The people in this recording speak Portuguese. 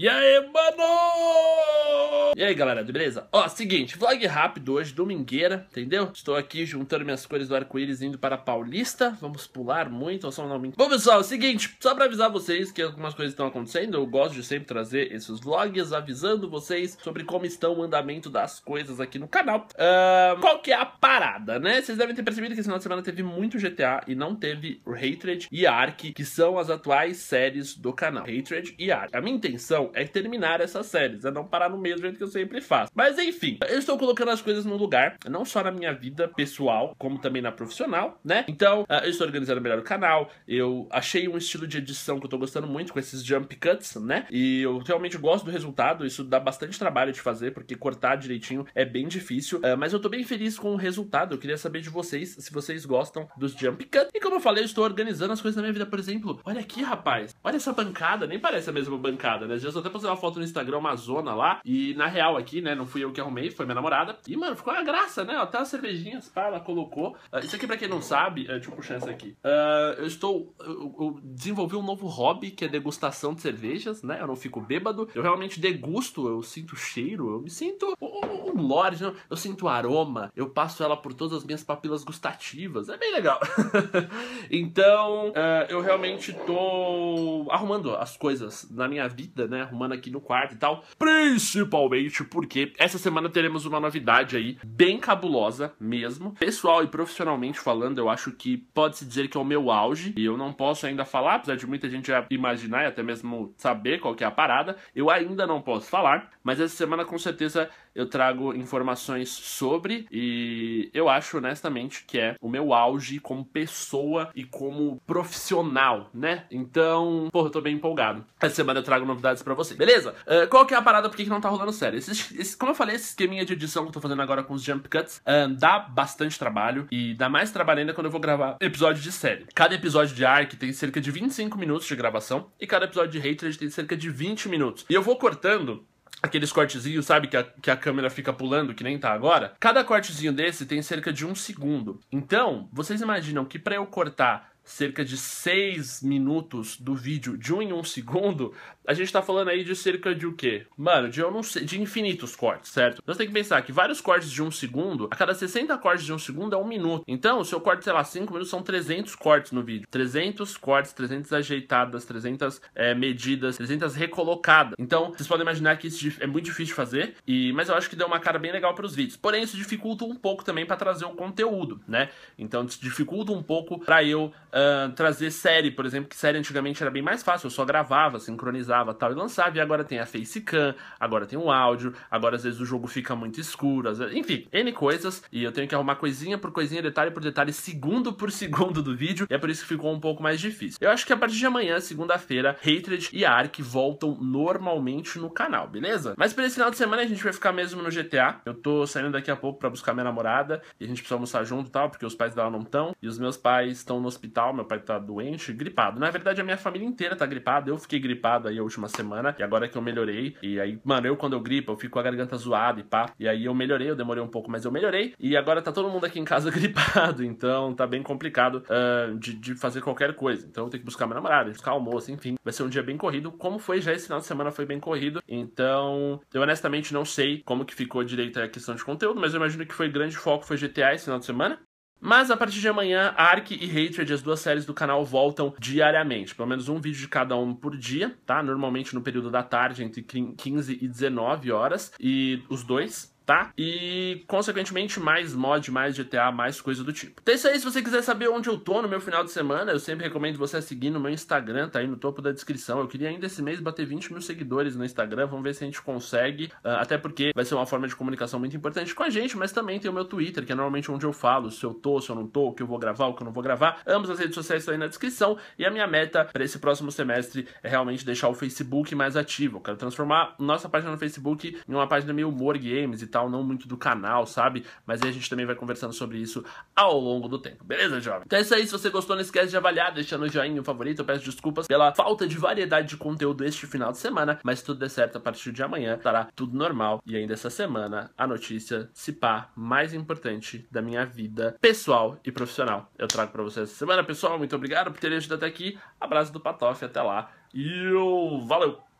Yeah, mano! aí, galera, beleza? Ó, seguinte, vlog rápido hoje, domingueira, entendeu? Estou aqui juntando minhas cores do arco-íris indo para Paulista. Vamos pular muito, ou só não Bom, pessoal, é o seguinte, só para avisar vocês que algumas coisas estão acontecendo, eu gosto de sempre trazer esses vlogs avisando vocês sobre como estão o andamento das coisas aqui no canal. Uh, qual que é a parada, né? Vocês devem ter percebido que esse final de semana teve muito GTA e não teve Hatred e Ark, que são as atuais séries do canal. Hatred e Ark. A minha intenção é terminar essas séries, é não parar no mesmo jeito que eu sei sempre faço. Mas enfim, eu estou colocando as coisas no lugar, não só na minha vida pessoal, como também na profissional, né? Então, ah, eu estou organizando melhor o canal, eu achei um estilo de edição que eu estou gostando muito com esses jump cuts, né? E eu realmente gosto do resultado, isso dá bastante trabalho de fazer, porque cortar direitinho é bem difícil, ah, mas eu estou bem feliz com o resultado. Eu queria saber de vocês se vocês gostam dos jump cuts. E como eu falei, eu estou organizando as coisas na minha vida, por exemplo, olha aqui, rapaz, olha essa bancada, nem parece a mesma bancada, né? Já estou até postando uma foto no Instagram, uma zona lá, e na real, aqui, né? Não fui eu que arrumei, foi minha namorada. E, mano, ficou uma graça, né? Até as cervejinhas, pá, ela colocou. Uh, isso aqui, pra quem não sabe, uh, deixa eu puxar isso aqui. Uh, eu estou. Eu, eu, desenvolvi um novo hobby que é degustação de cervejas, né? Eu não fico bêbado. Eu realmente degusto, eu sinto cheiro, eu me sinto um, lord, lorde, né? eu sinto aroma, eu passo ela por todas as minhas papilas gustativas. É bem legal. então, uh, eu realmente tô arrumando as coisas na minha vida, né? Arrumando aqui no quarto e tal. Principalmente vídeo, porque essa semana teremos uma novidade aí, bem cabulosa mesmo. Pessoal e profissionalmente falando, eu acho que pode-se dizer que é o meu auge, e eu não posso ainda falar, apesar de muita gente já imaginar e até mesmo saber qual que é a parada, eu ainda não posso falar, mas essa semana com certeza eu trago informações sobre e eu acho honestamente que é o meu auge como pessoa e como profissional, né? Então, porra, eu tô bem empolgado. Essa semana eu trago novidades para você, beleza? Uh, qual que é a parada por que não tá rolando série? Esse, esse, como eu falei, esse esqueminha de edição que eu tô fazendo agora com os jump cuts uh, dá bastante trabalho e dá mais trabalho ainda quando eu vou gravar episódio de série. Cada episódio de ARC tem cerca de 25 minutos de gravação e cada episódio de Hatred tem cerca de 20 minutos. E eu vou cortando aqueles cortezinhos, sabe, que a, que a câmera fica pulando, que nem tá agora. Cada cortezinho desse tem cerca de um segundo. Então, vocês imaginam que para eu cortar cerca de 6 minutos do vídeo de 1 um em 1 um segundo, a gente tá falando aí de cerca de o quê? Mano, de eu não sei, de infinitos cortes, certo? Então você tem que pensar que vários cortes de 1 um segundo, a cada 60 cortes de 1 segundo é 1 minuto. Então, se eu corto, sei lá, 5 minutos, são 300 cortes no vídeo. 300 cortes, 300 ajeitadas, 300 é, eh, medidas, 300 recolocadas. Então, vocês podem imaginar que isso é muito difícil de fazer, e, mas eu acho que deu uma cara bem legal para os vídeos. Porém, isso dificulta um pouco também para trazer o conteúdo, né? Então, isso dificulta um pouco para eu trazer série, por exemplo, que série antigamente era bem mais fácil, eu só gravava, sincronizava tal e lançava, e agora tem a facecam, agora tem o áudio, agora às vezes o jogo fica muito escuro, vezes, enfim, N coisas, e eu tenho que arrumar coisinha por coisinha, detalhe por detalhe, segundo por segundo do vídeo, e é por isso que ficou um pouco mais difícil. Eu acho que a partir de amanhã, segunda-feira, Hatred e Ark voltam normalmente no canal, beleza? Mas pra esse final de semana a gente vai ficar mesmo no GTA, eu tô saindo daqui a pouco para buscar minha namorada, e a gente precisa almoçar junto e tal, porque os pais dela não estão, e os meus pais estão no hospital hospital, meu pai tá doente, gripado. Na verdade, a minha família inteira tá gripada. Eu fiquei gripado aí a última semana, e agora é que eu melhorei. E aí, mano, eu quando eu gripo, eu fico com a garganta zoada e pá. E aí eu melhorei, eu demorei um pouco, mas eu melhorei. E agora tá todo mundo aqui em casa gripado, então tá bem complicado uh, de, de, fazer qualquer coisa. Então eu tenho que buscar minha namorada, buscar almoço, enfim. Vai ser um dia bem corrido. Como foi já esse final de semana, foi bem corrido. Então, eu honestamente não sei como que ficou direito a questão de conteúdo, mas eu imagino que foi grande foco, foi GTA esse final de semana. Mas a partir de amanhã, Ark e Hatred, as duas séries do canal, voltam diariamente. Pelo menos um vídeo de cada um por dia, tá? Normalmente no período da tarde, entre 15 e 19 horas. E os dois, tá? E, consequentemente, mais mod, mais GTA, mais coisa do tipo. Então é isso aí, se você quiser saber onde eu tô no meu final de semana, eu sempre recomendo você seguir no meu Instagram, tá aí no topo da descrição. Eu queria ainda esse mês bater 20 mil seguidores no Instagram, vamos ver se a gente consegue, ah, até porque vai ser uma forma de comunicação muito importante com a gente, mas também tem o meu Twitter, que é normalmente onde eu falo se eu tô, se eu não tô, o que eu vou gravar, o que eu não vou gravar. Ambas as redes sociais estão aí na descrição e a minha meta para esse próximo semestre é realmente deixar o Facebook mais ativo. Eu quero transformar nossa página no Facebook em uma página meio humor games e não muito do canal, sabe? Mas aí a gente também vai conversando sobre isso ao longo do tempo, beleza, jovem? Então é isso aí, se você gostou, não esquece de avaliar, deixando o joinha, o favorito, eu peço desculpas pela falta de variedade de conteúdo este final de semana, mas se tudo der certo, a partir de amanhã estará tudo normal. E ainda essa semana, a notícia, se pá, mais importante da minha vida pessoal e profissional. Eu trago para vocês essa semana, pessoal, muito obrigado por terem ajudado até aqui, abraço do Patof, até lá, e eu... valeu!